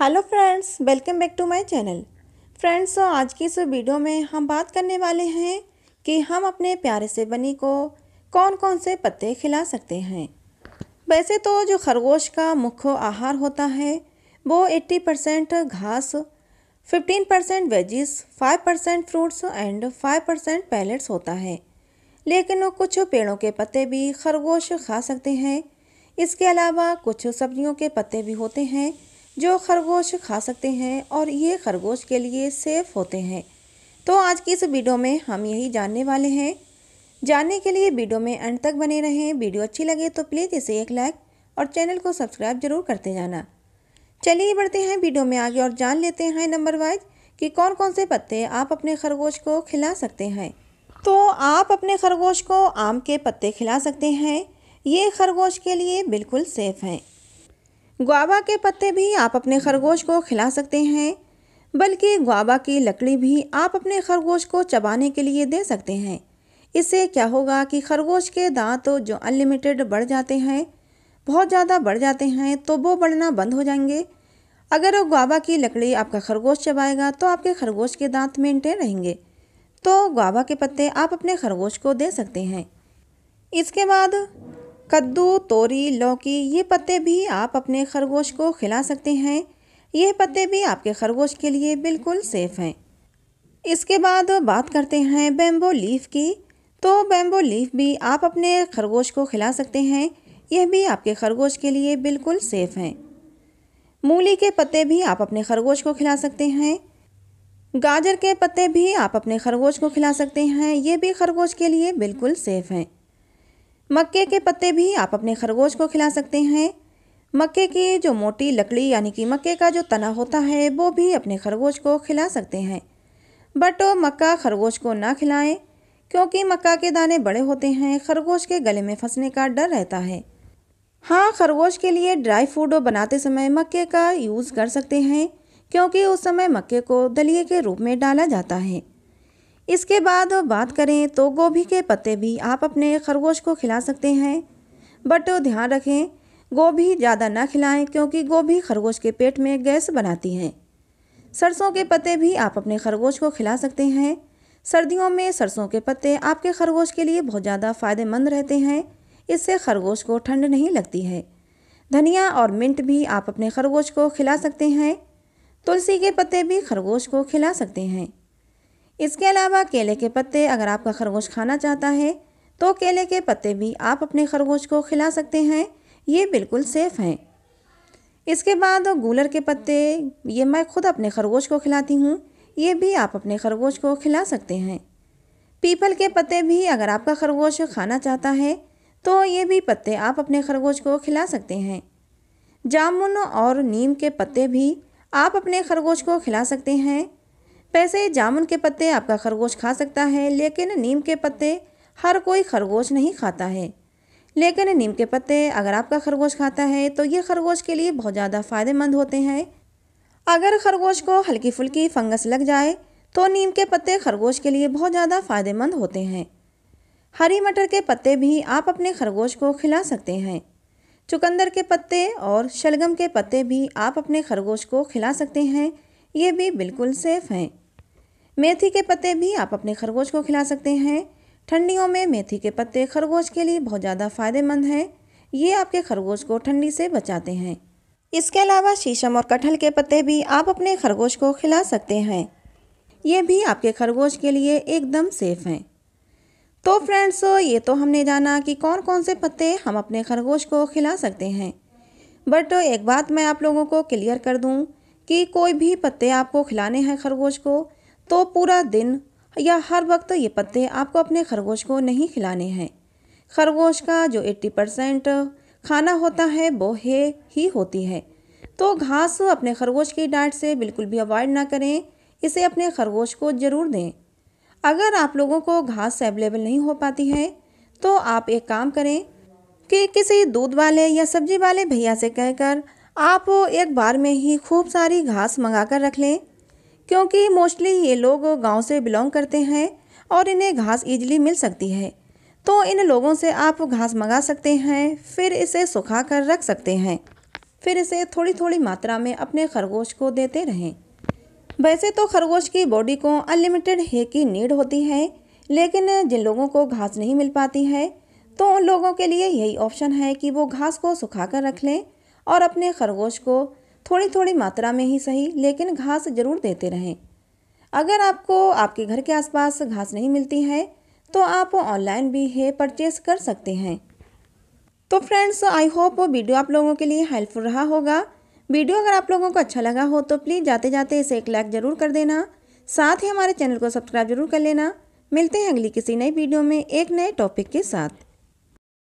hello friends welcome back to my channel friends आज की इस वीडियो में हम बात करने वाले हैं कि हम अपने प्यारे से बनी को कौन कौन से पत्ते खिला सकते हैं वैसे तो जो खरगोश का मुख्य आहार होता है वो 80 परसेंट घास 15 percent veggies 5 percent fruits and 5 percent pellets होता है लेकिन कुछ पेड़ों के पत्ते भी खरगोश खा सकते हैं इसके अलावा कुछ सब्जियों के पत्ते भी होते हैं जो खरगोश खा सकते हैं और ये खरगोश के लिए सेफ होते हैं तो आज की इस वीडियो में हम यही जानने वाले हैं जानने के लिए वीडियो में अंत तक बने रहें वीडियो अच्छी लगे तो प्लीज़ इसे एक लाइक और चैनल को सब्सक्राइब जरूर करते जाना चलिए बढ़ते हैं वीडियो में आगे और जान लेते हैं नंबर वाइज कि कौन कौन से पत्ते आप अपने खरगोश को खिला सकते हैं तो आप अपने खरगोश को आम के पत्ते खिला सकते हैं ये खरगोश के लिए बिल्कुल सेफ़ हैं गुआबा के पत्ते भी आप अपने खरगोश को खिला सकते हैं बल्कि गुआबा की लकड़ी भी आप अपने खरगोश को चबाने के लिए दे सकते हैं इससे क्या होगा कि खरगोश के दांत जो अनलिमिटेड बढ़ जाते हैं बहुत ज़्यादा बढ़ जाते हैं तो वो बढ़ना बंद हो जाएंगे अगर गुआबा की लकड़ी आपका खरगोश चबाएगा तो आपके खरगोश के दांत मेंटेन रहेंगे तो गुआबा के पत्ते आप अपने खरगोश को दे सकते हैं इसके बाद कद्दू तोरी लौकी ये पत्ते भी आप अपने खरगोश को खिला सकते हैं ये पत्ते भी आपके खरगोश के लिए बिल्कुल सेफ़ हैं इसके बाद बात करते हैं बैम्बो लीफ की तो बैम्बो लीफ भी आप अपने खरगोश को खिला सकते हैं यह भी आपके खरगोश के लिए बिल्कुल सेफ़ हैं मूली के पत्ते भी आप अपने खरगोश को खिला सकते हैं गाजर के पत्ते भी आप अपने खरगोश को खिला सकते हैं ये भी खरगोश के लिए बिल्कुल सेफ़ हैं मक्के के पत्ते भी आप अपने खरगोश को खिला सकते हैं मक्के की जो मोटी लकड़ी यानी कि मक्के का जो तना होता है वो भी अपने खरगोश को खिला सकते हैं बट मक्का खरगोश को ना खिलाएं क्योंकि मक्का के दाने बड़े होते हैं खरगोश के गले में फंसने का डर रहता है हाँ खरगोश के लिए ड्राई फूड बनाते समय मक्के का यूज़ कर सकते हैं क्योंकि उस समय मक्के को दलिए के रूप में डाला जाता है इसके बाद बात करें तो गोभी के पत्ते भी आप अपने खरगोश को खिला सकते हैं बट ध्यान रखें गोभी ज़्यादा ना खिलाएं क्योंकि गोभी खरगोश के पेट में गैस बनाती है सरसों के पत्ते भी आप अपने खरगोश को खिला सकते हैं सर्दियों में सरसों के पत्ते आपके खरगोश के लिए बहुत ज़्यादा फायदेमंद रहते हैं इससे खरगोश को ठंड नहीं लगती है धनिया और मिंट भी आप अपने खरगोश को खिला सकते हैं तुलसी के पत्ते भी खरगोश को खिला सकते हैं इसके अलावा केले के पत्ते अगर आपका खरगोश खाना चाहता है तो केले के पत्ते भी आप अपने खरगोश को खिला सकते हैं ये बिल्कुल सेफ़ हैं इसके बाद गूलर के पत्ते ये मैं खुद अपने खरगोश को खिलाती हूँ ये भी आप अपने खरगोश को खिला सकते हैं पीपल के पत्ते भी अगर आपका खरगोश खाना चाहता है तो ये भी पत्ते आप अपने खरगोश को खिला सकते हैं जामुन और नीम के पत्ते भी आप अपने खरगोश को खिला सकते हैं वैसे जामुन के पत्ते आपका खरगोश खा सकता है लेकिन नीम के पत्ते हर कोई खरगोश नहीं खाता है लेकिन नीम के पत्ते अगर आपका खरगोश खाता है तो ये खरगोश के लिए बहुत ज़्यादा फ़ायदेमंद होते हैं अगर खरगोश को हल्की फुल्की फंगस लग जाए तो नीम के पत्ते खरगोश के लिए बहुत ज़्यादा फ़ायदेमंद होते हैं हरी मटर के पत्ते भी आप अपने खरगोश को खिला सकते हैं चुकंदर के पत्ते और शलगम के पत्ते भी आप अपने खरगोश को खिला सकते हैं ये भी बिल्कुल सेफ़ हैं मेथी के पत्ते भी आप अपने खरगोश को खिला सकते हैं ठंडियों में मेथी के पत्ते खरगोश के लिए बहुत ज़्यादा फायदेमंद हैं ये आपके खरगोश को ठंडी से बचाते हैं इसके अलावा शीशम और कटहल के पत्ते भी आप अपने खरगोश को खिला सकते हैं ये भी आपके खरगोश के लिए एकदम सेफ हैं तो फ्रेंड्स ये तो हमने जाना कि कौन कौन से पत्ते हम अपने खरगोश को खिला सकते हैं बट एक बात मैं आप लोगों को क्लियर कर दूँ कि कोई भी पत्ते आपको खिलाने हैं खरगोश को तो पूरा दिन या हर वक्त ये पत्ते आपको अपने खरगोश को नहीं खिलाने हैं खरगोश का जो 80 परसेंट खाना होता है वो है ही होती है तो घास अपने खरगोश की डाइट से बिल्कुल भी अवॉइड ना करें इसे अपने खरगोश को ज़रूर दें अगर आप लोगों को घास अवेलेबल नहीं हो पाती है तो आप एक काम करें कि किसी दूध वाले या सब्जी वाले भैया से कहकर आप एक बार में ही खूब सारी घास मंगा कर रख लें क्योंकि मोस्टली ये लोग गांव से बिलोंग करते हैं और इन्हें घास ईजिली मिल सकती है तो इन लोगों से आप घास मंगा सकते हैं फिर इसे सुखा कर रख सकते हैं फिर इसे थोड़ी थोड़ी मात्रा में अपने खरगोश को देते रहें वैसे तो खरगोश की बॉडी को अनलिमिटेड हे की नीड होती है लेकिन जिन लोगों को घास नहीं मिल पाती है तो उन लोगों के लिए यही ऑप्शन है कि वो घास को सुखा कर रख लें और अपने खरगोश को थोड़ी थोड़ी मात्रा में ही सही लेकिन घास जरूर देते रहें अगर आपको आपके घर के आसपास घास नहीं मिलती है तो आप ऑनलाइन भी है परचेस कर सकते हैं तो फ्रेंड्स आई होप वीडियो आप लोगों के लिए हेल्पफुल रहा होगा वीडियो अगर आप लोगों को अच्छा लगा हो तो प्लीज़ जाते जाते इसे एक लाइक ज़रूर कर देना साथ ही हमारे चैनल को सब्सक्राइब जरूर कर लेना मिलते हैं अगली किसी नई वीडियो में एक नए टॉपिक के साथ